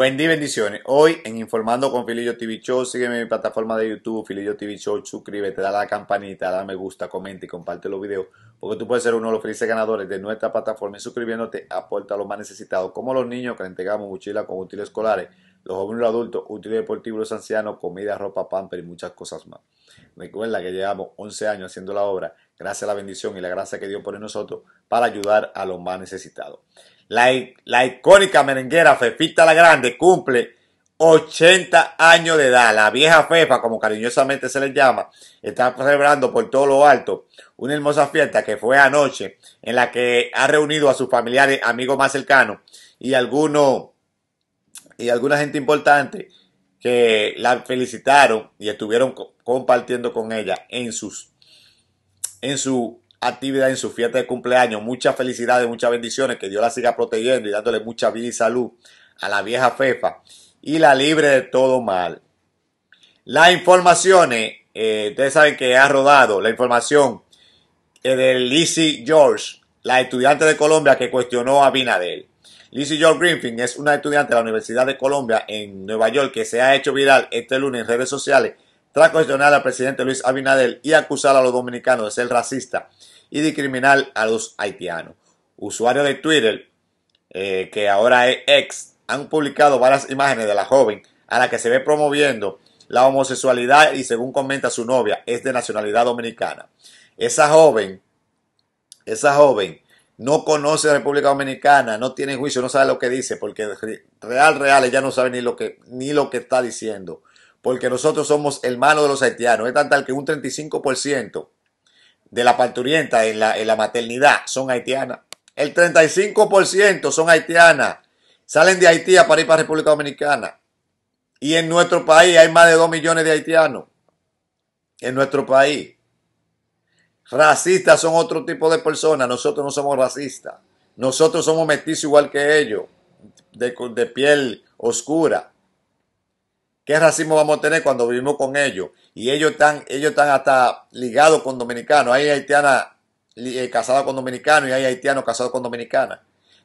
Buen día, bendiciones. Hoy en Informando con Filillo TV Show, sígueme en mi plataforma de YouTube, Filillo TV Show, suscríbete, dale a la campanita, da me gusta, comenta y comparte los videos, porque tú puedes ser uno de los felices ganadores de nuestra plataforma y suscribiéndote aporta a los más necesitados, como los niños que le entregamos mochilas con útiles escolares, los jóvenes y los adultos, útiles deportivos, los ancianos, comida, ropa, pamper y muchas cosas más. Recuerda que llevamos 11 años haciendo la obra, gracias a la bendición y la gracia que Dios pone en nosotros para ayudar a los más necesitados. La, icónica merenguera Fefita la Grande cumple 80 años de edad. La vieja Fefa, como cariñosamente se le llama, está celebrando por todo lo alto una hermosa fiesta que fue anoche en la que ha reunido a sus familiares, amigos más cercanos y algunos y alguna gente importante que la felicitaron y estuvieron compartiendo con ella en sus en su actividad en su fiesta de cumpleaños. Muchas felicidades, muchas bendiciones, que Dios la siga protegiendo y dándole mucha vida y salud a la vieja Fefa y la libre de todo mal. Las informaciones, eh, ustedes saben que ha rodado la información eh, de Lizzie George, la estudiante de Colombia que cuestionó a Binadel. Lizzie George Griffin es una estudiante de la Universidad de Colombia en Nueva York que se ha hecho viral este lunes en redes sociales tras cuestionar al presidente Luis Abinadel y acusar a los dominicanos de ser racista y de a los haitianos. Usuarios de Twitter, eh, que ahora es ex, han publicado varias imágenes de la joven a la que se ve promoviendo la homosexualidad y según comenta su novia, es de nacionalidad dominicana. Esa joven, esa joven no conoce a la República Dominicana, no tiene juicio, no sabe lo que dice, porque real, real, ya no sabe ni lo que, ni lo que está diciendo porque nosotros somos hermanos de los haitianos. Es tan tal que un 35% de la parturienta en la, maternidad son haitianas. El 35% son haitianas. Salen de Haití para ir para República Dominicana. Y en nuestro país hay más de 2 millones de haitianos. En nuestro país. Racistas son otro tipo de personas. Nosotros no somos racistas. Nosotros somos mestizos igual que ellos. De, de piel oscura. ¿Qué racismo vamos a tener cuando vivimos con ellos? Y ellos están, ellos están hasta ligados con dominicanos. Hay haitiana casada eh, casadas con dominicanos y hay haitiano casado con dominicanas.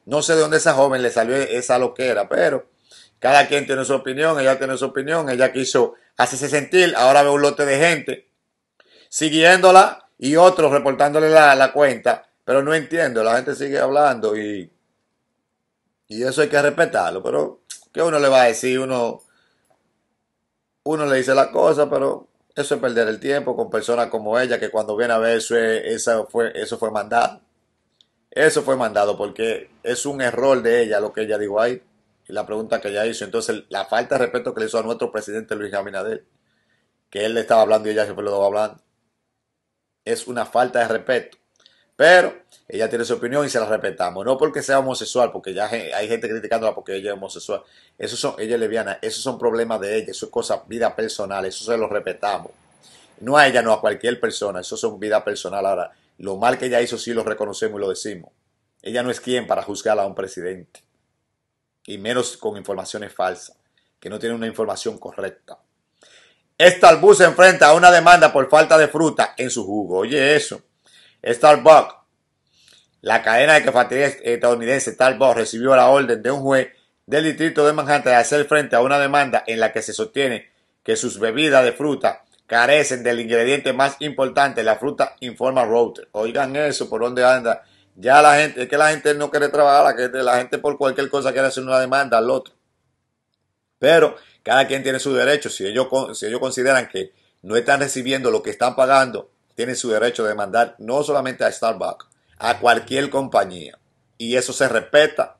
No sé de dónde esa joven le salió esa loquera, pero cada quien tiene su opinión, ella tiene su opinión, ella quiso hacerse sentir, ahora veo un lote de gente siguiéndola y otros reportándole la, cuenta, pero no entiendo, la gente sigue hablando y, y eso hay que respetarlo, pero ¿qué uno le va a decir? Uno uno le dice la cosa, pero eso es perder el tiempo con personas como ella, que cuando viene a ver eso, fue, eso fue mandado. Eso fue mandado porque es un error de ella lo que ella dijo ahí y la pregunta que ella hizo. Entonces, la falta de respeto que le hizo a nuestro presidente Luis Abinader, que él le estaba hablando y ella se fue lo estaba hablando, es una falta de respeto. Pero ella tiene su opinión y se la respetamos. No porque sea homosexual, porque ya hay gente criticándola porque ella es homosexual. Eso son, ella es leviana. esos son problemas de ella, eso es cosa, vida personal, eso se lo respetamos. No a ella, no a cualquier persona, eso son vida personal. Ahora, lo mal que ella hizo sí lo reconocemos y lo decimos. Ella no es quien para juzgar a un presidente. Y menos con informaciones falsas, que no tiene una información correcta. Starbucks se enfrenta a una demanda por falta de fruta en su jugo. Oye eso. Starbucks la cadena de cafetería estadounidense Starbucks recibió la orden de un juez del distrito de Manhattan de hacer frente a una demanda en la que se sostiene que sus bebidas de fruta carecen del ingrediente más importante, la fruta informa Router. Oigan eso, por dónde anda. Ya la gente, es que la gente no quiere trabajar, la gente por cualquier cosa quiere hacer una demanda al otro. Pero cada quien tiene su derecho. Si ellos, si ellos consideran que no están recibiendo lo que están pagando, tienen su derecho de demandar no solamente a Starbucks, a cualquier compañía. Y eso se respeta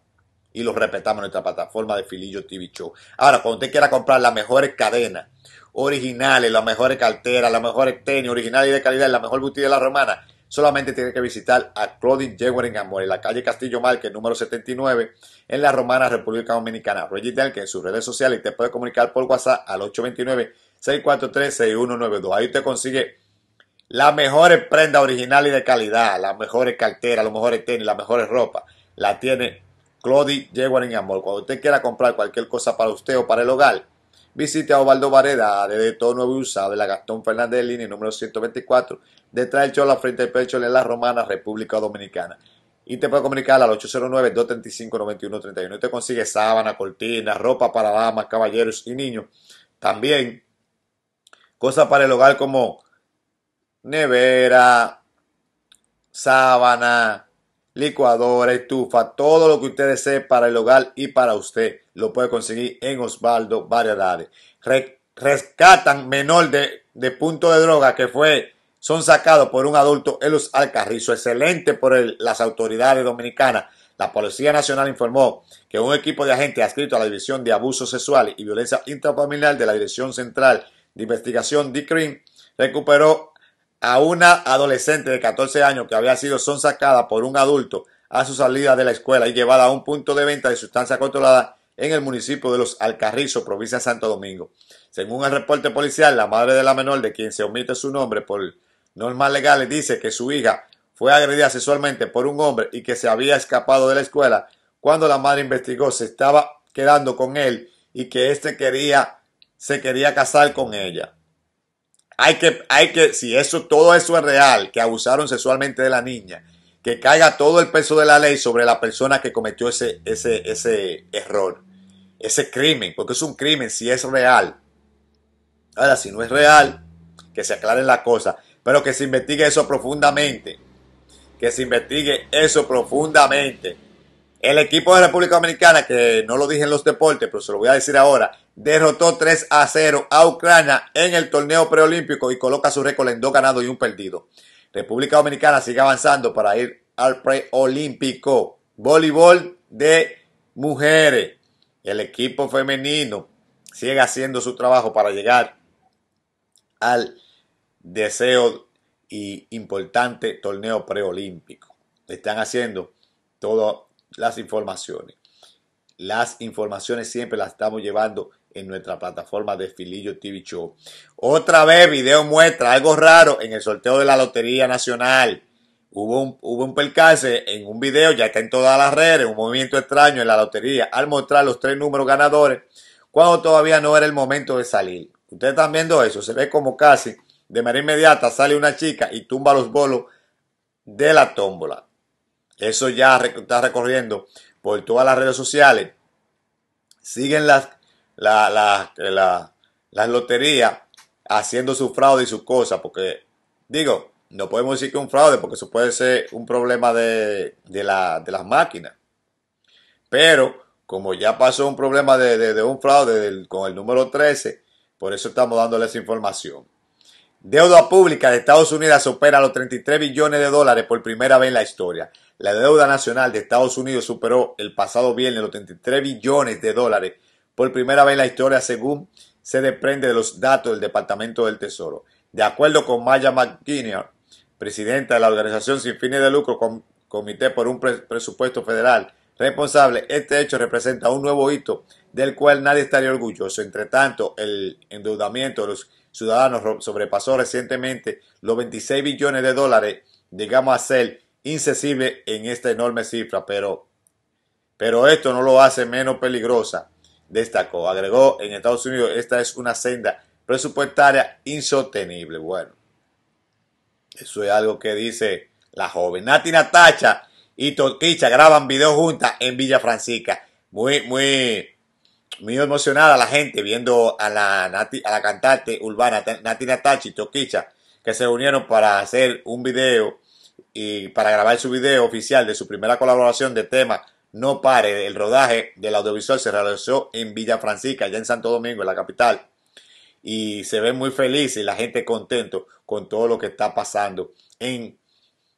y lo respetamos en nuestra plataforma de Filillo TV Show. Ahora, cuando usted quiera comprar las mejores cadenas originales, las mejores carteras, las mejores tenis originales y de calidad, la mejor boutique de la romana, solamente tiene que visitar a Claudine Jewel en Amor, en la calle Castillo Marque, número 79, en la Romana República Dominicana. Reggie que en sus redes sociales te puede comunicar por WhatsApp al 829 643 6192. Ahí usted consigue las mejores prendas originales y de calidad, las mejores carteras, los mejores tenis, las mejores ropas, la tiene Clodi en Amor. Cuando usted quiera comprar cualquier cosa para usted o para el hogar, visite a Ovaldo Vareda de Todo Nuevo y Usado de la Gastón Fernández Línea, número 124, detrás del Chola, frente al pecho, en la Romana, República Dominicana. Y te puede comunicar al 809-235-9131. Te consigue sábana, cortina, ropa para damas, caballeros y niños. También cosas para el hogar como nevera, sábana, licuadora, estufa, todo lo que usted desee para el hogar y para usted. Lo puede conseguir en Osvaldo Variedades. rescatan menor de, de, punto de droga que fue, son sacados por un adulto en los Alcarrizo. Excelente por las autoridades dominicanas. La Policía Nacional informó que un equipo de agentes adscrito a la División de Abusos Sexual y Violencia Intrafamiliar de la Dirección Central de Investigación, DICRIM, recuperó a una adolescente de 14 años que había sido sonsacada por un adulto a su salida de la escuela y llevada a un punto de venta de sustancia controlada en el municipio de Los Alcarrizo, provincia de Santo Domingo. Según el reporte policial, la madre de la menor, de quien se omite su nombre por normas legales, dice que su hija fue agredida sexualmente por un hombre y que se había escapado de la escuela. Cuando la madre investigó, se estaba quedando con él y que éste quería, se quería casar con ella. Hay que, hay que, si eso, todo eso es real, que abusaron sexualmente de la niña, que caiga todo el peso de la ley sobre la persona que cometió ese, ese, ese error, ese crimen, porque es un crimen si es real. Ahora, si no es real, que se aclaren la cosa, pero que se investigue eso profundamente, que se investigue eso profundamente. El equipo de República Dominicana, que no lo dije en los deportes, pero se lo voy a decir ahora, derrotó 3 a 0 a Ucrania en el torneo preolímpico y coloca su récord en dos ganados y un perdido. República Dominicana sigue avanzando para ir al preolímpico. Voleibol de mujeres. El equipo femenino sigue haciendo su trabajo para llegar al deseo y importante torneo preolímpico. Están haciendo todas las informaciones. Las informaciones siempre las estamos llevando en nuestra plataforma de Filillo TV Show. Otra vez, video muestra algo raro en el sorteo de la Lotería Nacional. Hubo un, hubo un percance en un video, ya está en todas las redes, un movimiento extraño en la lotería al mostrar los tres números ganadores cuando todavía no era el momento de salir. Ustedes están viendo eso, se ve como casi de manera inmediata sale una chica y tumba los bolos de la tómbola. Eso ya está recorriendo por todas las redes sociales. Siguen las las loterías haciendo su fraude y sus cosas, porque digo, no podemos decir que un fraude, porque eso puede ser un problema de, de, la, de las máquinas. Pero como ya pasó un problema de, de, un fraude con el número 13, por eso estamos dándole esa información. Deuda pública de Estados Unidos supera los 33 billones de dólares por primera vez en la historia. La deuda nacional de Estados Unidos superó el pasado viernes los 33 billones de dólares por primera vez en la historia según se desprende de los datos del Departamento del Tesoro. De acuerdo con Maya McGuinness, presidenta de la organización sin fines de lucro Comité por un Presupuesto Federal Responsable, este hecho representa un nuevo hito del cual nadie estaría orgulloso. Entre tanto, el endeudamiento de los ciudadanos sobrepasó recientemente los 26 billones de dólares, digamos a ser en esta enorme cifra, pero, pero esto no lo hace menos peligrosa destacó. Agregó, en Estados Unidos esta es una senda presupuestaria insostenible. Bueno, eso es algo que dice la joven. Nati Natacha y Toquicha graban video juntas en Villa Francisca. Muy, muy, muy emocionada la gente viendo a la, Nati, a la cantante urbana Nati Natacha y Toquicha que se unieron para hacer un video y para grabar su video oficial de su primera colaboración de tema no pare. El rodaje del audiovisual se realizó en Villa Francisca, allá en Santo Domingo, en la capital. Y se ve muy feliz y la gente contento con todo lo que está pasando en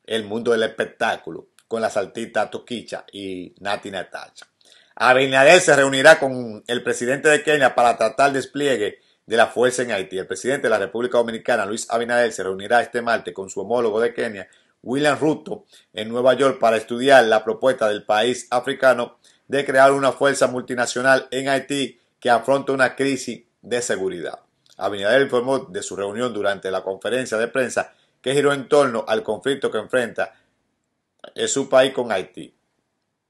el mundo del espectáculo con las artistas Toquicha y Nati Natacha. Abinader se reunirá con el presidente de Kenia para tratar el despliegue de la fuerza en Haití. El presidente de la República Dominicana, Luis Abinader, se reunirá este martes con su homólogo de Kenia, William Ruto en Nueva York para estudiar la propuesta del país africano de crear una fuerza multinacional en Haití que afronta una crisis de seguridad. Abinader informó de su reunión durante la conferencia de prensa que giró en torno al conflicto que enfrenta eh, su país con Haití,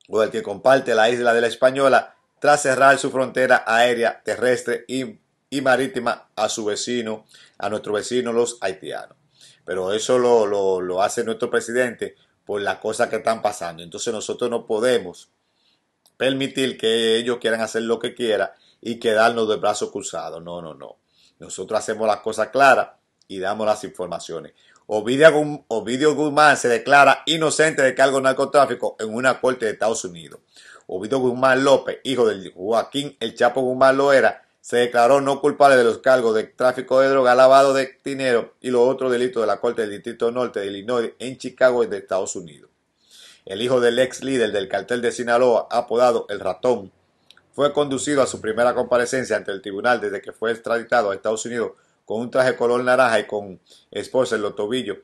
o el que comparte la isla de la Española tras cerrar su frontera aérea, terrestre y, y, marítima a su vecino, a nuestro vecino los haitianos pero eso lo, lo, hace nuestro presidente por las cosas que están pasando. Entonces nosotros no podemos permitir que ellos quieran hacer lo que quieran y quedarnos de brazos cruzados. No, no, no. Nosotros hacemos las cosas claras y damos las informaciones. Ovidio, Guzmán se declara inocente de cargo de narcotráfico en una corte de Estados Unidos. Ovidio Guzmán López, hijo de Joaquín El Chapo Guzmán lo era se declaró no culpable de los cargos de tráfico de droga, lavado de dinero y los otros delitos de la Corte del Distrito Norte de Illinois en Chicago y de Estados Unidos. El hijo del ex líder del cartel de Sinaloa, apodado El Ratón, fue conducido a su primera comparecencia ante el tribunal desde que fue extraditado a Estados Unidos con un traje color naranja y con esposa en los tobillos.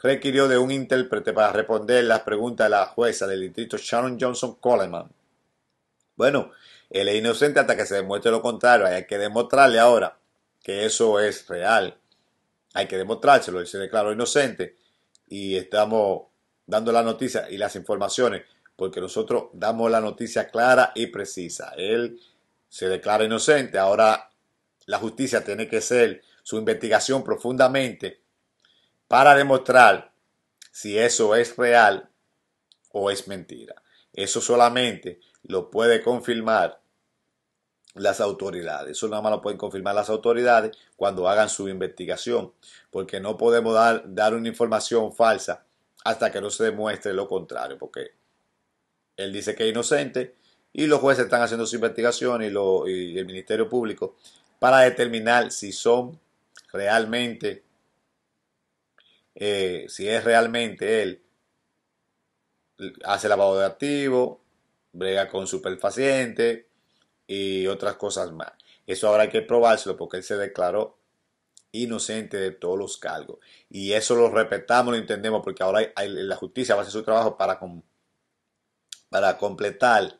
Requirió de un intérprete para responder las preguntas de la jueza del distrito Sharon Johnson Coleman. Bueno, él es inocente hasta que se demuestre lo contrario. Hay que demostrarle ahora que eso es real. Hay que demostrárselo. Él se declaró inocente y estamos dando la noticia y las informaciones porque nosotros damos la noticia clara y precisa. Él se declara inocente. Ahora la justicia tiene que hacer su investigación profundamente para demostrar si eso es real o es mentira. Eso solamente lo puede confirmar las autoridades. Eso nada más lo pueden confirmar las autoridades cuando hagan su investigación, porque no podemos dar, dar una información falsa hasta que no se demuestre lo contrario, porque él dice que es inocente y los jueces están haciendo su investigación y, lo, el Ministerio Público para determinar si son realmente, eh, si es realmente él, hace lavado de activo brega con superfaciente y otras cosas más. Eso ahora hay que probárselo porque él se declaró inocente de todos los cargos. Y eso lo respetamos, lo entendemos, porque ahora la justicia va a hacer su trabajo para, para completar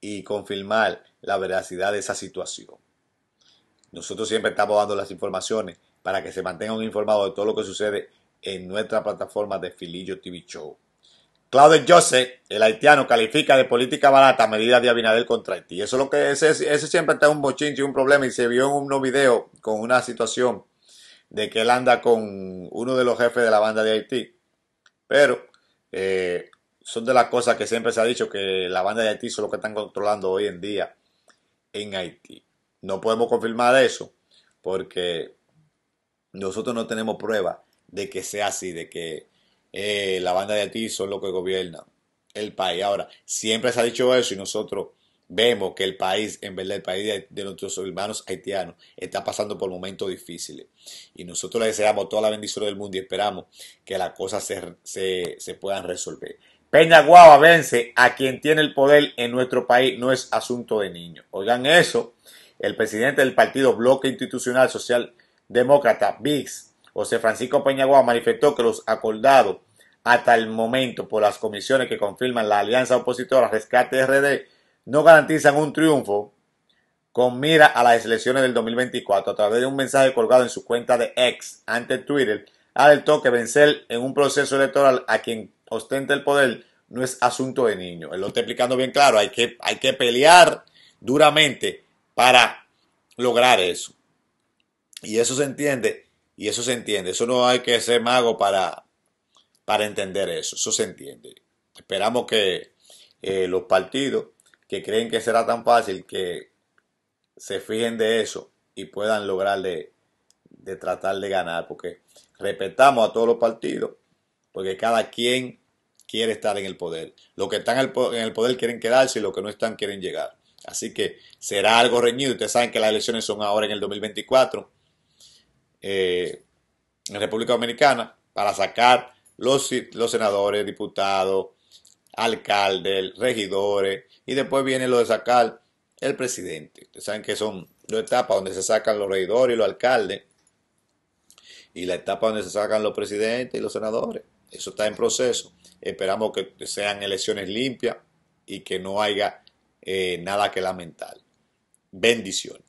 y confirmar la veracidad de esa situación. Nosotros siempre estamos dando las informaciones para que se mantengan informados de todo lo que sucede en nuestra plataforma de Filillo TV Show. Claudio Joseph, el haitiano, califica de política barata medidas de Abinader contra Haití. Eso lo que ese, siempre está un bochinche, un problema y se vio en unos videos con una situación de que él anda con uno de los jefes de la banda de Haití. Pero eh, son de las cosas que siempre se ha dicho que la banda de Haití son los que están controlando hoy en día en Haití. No podemos confirmar eso porque nosotros no tenemos prueba de que sea así, de que eh, la banda de Haití son los que gobiernan el país. Ahora, siempre se ha dicho eso y nosotros vemos que el país, en verdad, el país de, nuestros hermanos haitianos está pasando por momentos difíciles. Y nosotros le deseamos toda la bendición del mundo y esperamos que las cosas se, puedan resolver. Peña Guava vence a quien tiene el poder en nuestro país, no es asunto de niños. Oigan eso, el presidente del partido Bloque Institucional Social Demócrata, VIX, José Francisco Peña Guava, manifestó que los acordados hasta el momento por las comisiones que confirman la alianza opositora Rescate RD no garantizan un triunfo con mira a las elecciones del 2024 a través de un mensaje colgado en su cuenta de ex ante Twitter alertó que vencer en un proceso electoral a quien ostenta el poder no es asunto de niño. Él lo está explicando bien claro, hay que, hay que pelear duramente para lograr eso. Y eso se entiende, y eso se entiende. Eso no hay que ser mago para, para entender eso. Eso se entiende. Esperamos que eh, los partidos que creen que será tan fácil que se fijen de eso y puedan lograr de, tratar de ganar, porque respetamos a todos los partidos, porque cada quien quiere estar en el poder. Los que están en el poder quieren quedarse y los que no están quieren llegar. Así que será algo reñido. Ustedes saben que las elecciones son ahora en el 2024 eh, en República Dominicana para sacar los, senadores, diputados, alcaldes, regidores, y después viene lo de sacar el presidente. Ustedes saben que son dos etapas donde se sacan los regidores y los alcaldes, y la etapa donde se sacan los presidentes y los senadores. Eso está en proceso. Esperamos que sean elecciones limpias y que no haya eh, nada que lamentar. Bendiciones.